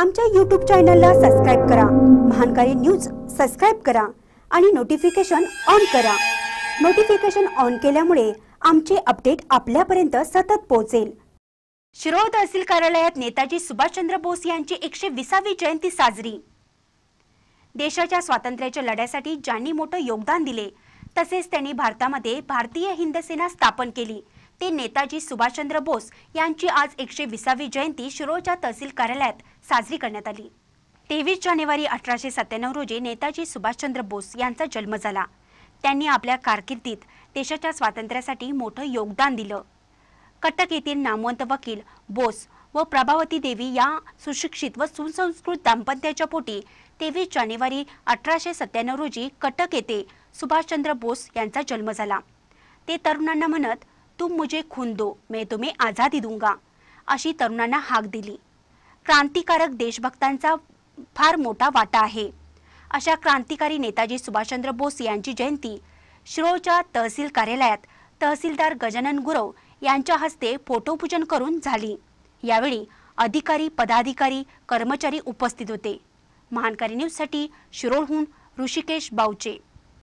आमच्या यूट्यूब चॅनलला सबस्क्राईब करा महानकारी न्यूज सबस्क्राईब करा आणि नोटिफिकेशन ऑन करा नोटिफिकेशन ऑन केल्यामुळे आमचे अपडेट आपल्यापर्यंत सतत पोहोचेल शिरोळ तहसील कार्यालयात नेताजी सुभाषचंद्र बोस यांची एकशे विसावी जयंती साजरी देशाच्या स्वातंत्र्याच्या लढ्यासाठी ज्यांनी मोठं योगदान दिले तसेच त्यांनी भारतामध्ये भारतीय हिंद सेना स्थापन केली ते नेताजी सुभाषचंद्र बोस यांची आज एकशे विसावी जयंती शिरोळच्या तहसील कार्यालयात साजरी करण्यात आली तेवीस जानेवारी अठराशे सत्त्याण्णव रोजी नेताजी सुभाषचंद्र बोस यांचा जन्म झाला त्यांनी आपल्या कारकिर्दीत देशाच्या स्वातंत्र्यासाठी मोठं योगदान दिलं कटक येथील नामवंत वकील बोस व प्रभावती देवी या सुशिक्षित व सुसंस्कृत दाम्पत्याच्या पोटी तेवीस जानेवारी अठराशे सत्त्याण्णव रोजी कटक येथे सुभाषचंद्र बोस यांचा जन्म झाला ते तरुणांना म्हणत तुम मुझे खून दो मैं तुम्हें आझादी दूंगा अशी तरुणांना हाक दिली क्रांतिकारक देशभक्तांचा फार मोठा वाटा आहे अशा क्रांतिकारी नेताजी सुभाषचंद्र बोस यांची जयंती शिरोळच्या तहसील कार्यालयात तहसीलदार गजानन गुरव यांच्या हस्ते फोटोपूजन करून झाली यावेळी अधिकारी पदाधिकारी कर्मचारी उपस्थित होते महानकारी न्यूजसाठी शिरोळहून ऋषिकेश बावचे